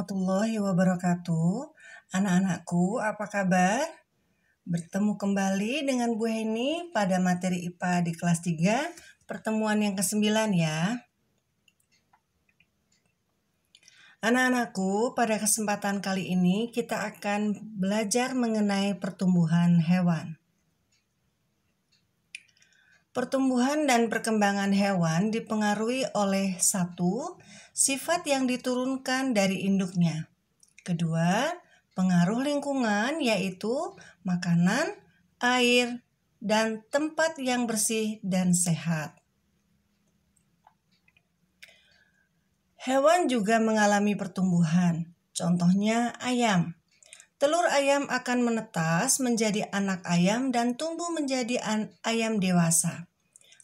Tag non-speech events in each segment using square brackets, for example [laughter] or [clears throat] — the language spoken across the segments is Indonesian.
warahmatullahi wabarakatuh. Anak-anakku, apa kabar? Bertemu kembali dengan Bu Heni pada materi IPA di kelas 3, pertemuan yang ke-9 ya. Anak-anakku, pada kesempatan kali ini kita akan belajar mengenai pertumbuhan hewan. Pertumbuhan dan perkembangan hewan dipengaruhi oleh satu, sifat yang diturunkan dari induknya. Kedua, pengaruh lingkungan yaitu makanan, air, dan tempat yang bersih dan sehat. Hewan juga mengalami pertumbuhan, contohnya ayam. Telur ayam akan menetas menjadi anak ayam dan tumbuh menjadi ayam dewasa.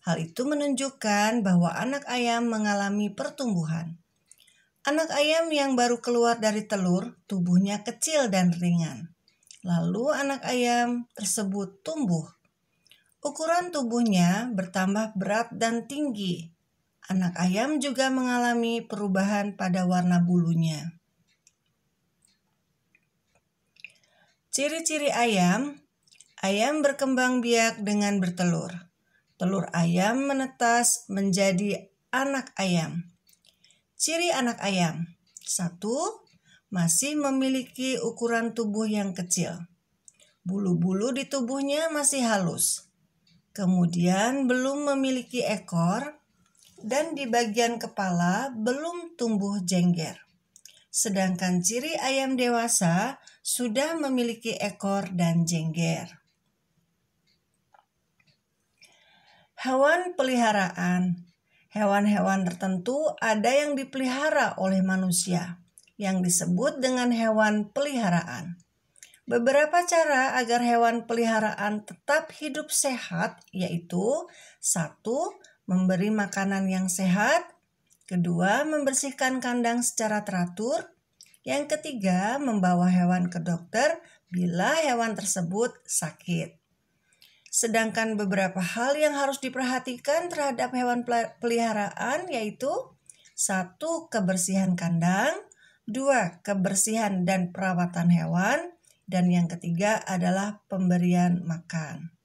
Hal itu menunjukkan bahwa anak ayam mengalami pertumbuhan. Anak ayam yang baru keluar dari telur tubuhnya kecil dan ringan. Lalu anak ayam tersebut tumbuh. Ukuran tubuhnya bertambah berat dan tinggi, anak ayam juga mengalami perubahan pada warna bulunya. Ciri-ciri ayam Ayam berkembang biak dengan bertelur. Telur ayam menetas menjadi anak ayam. Ciri anak ayam satu, Masih memiliki ukuran tubuh yang kecil. Bulu-bulu di tubuhnya masih halus. Kemudian belum memiliki ekor dan di bagian kepala belum tumbuh jengger sedangkan ciri ayam dewasa sudah memiliki ekor dan jengger. Hewan peliharaan Hewan-hewan tertentu ada yang dipelihara oleh manusia, yang disebut dengan hewan peliharaan. Beberapa cara agar hewan peliharaan tetap hidup sehat yaitu satu, Memberi makanan yang sehat Kedua, membersihkan kandang secara teratur yang ketiga, membawa hewan ke dokter bila hewan tersebut sakit. Sedangkan beberapa hal yang harus diperhatikan terhadap hewan peliharaan yaitu satu kebersihan kandang, dua kebersihan dan perawatan hewan, dan yang ketiga adalah pemberian makan.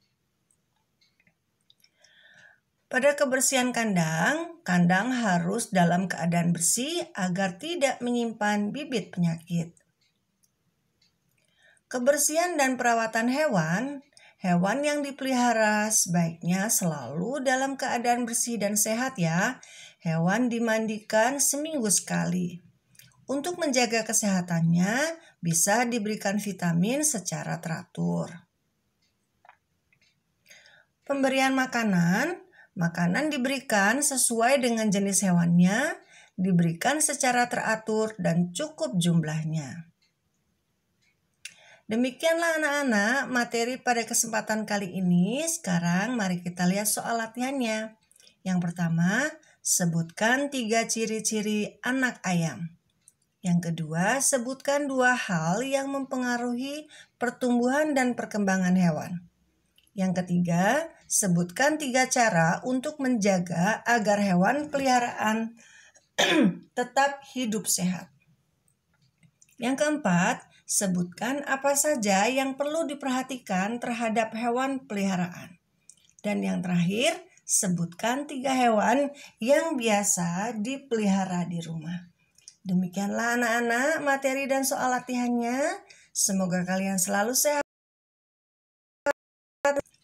Pada kebersihan kandang, kandang harus dalam keadaan bersih agar tidak menyimpan bibit penyakit. Kebersihan dan perawatan hewan, hewan yang dipelihara sebaiknya selalu dalam keadaan bersih dan sehat ya. Hewan dimandikan seminggu sekali. Untuk menjaga kesehatannya, bisa diberikan vitamin secara teratur. Pemberian makanan Makanan diberikan sesuai dengan jenis hewannya, diberikan secara teratur dan cukup jumlahnya. Demikianlah anak-anak materi pada kesempatan kali ini. Sekarang mari kita lihat soal latihannya. Yang pertama, sebutkan tiga ciri-ciri anak ayam. Yang kedua, sebutkan dua hal yang mempengaruhi pertumbuhan dan perkembangan hewan. Yang ketiga, sebutkan tiga cara untuk menjaga agar hewan peliharaan [clears throat] tetap hidup sehat. Yang keempat, sebutkan apa saja yang perlu diperhatikan terhadap hewan peliharaan. Dan yang terakhir, sebutkan tiga hewan yang biasa dipelihara di rumah. Demikianlah anak-anak materi dan soal latihannya. Semoga kalian selalu sehat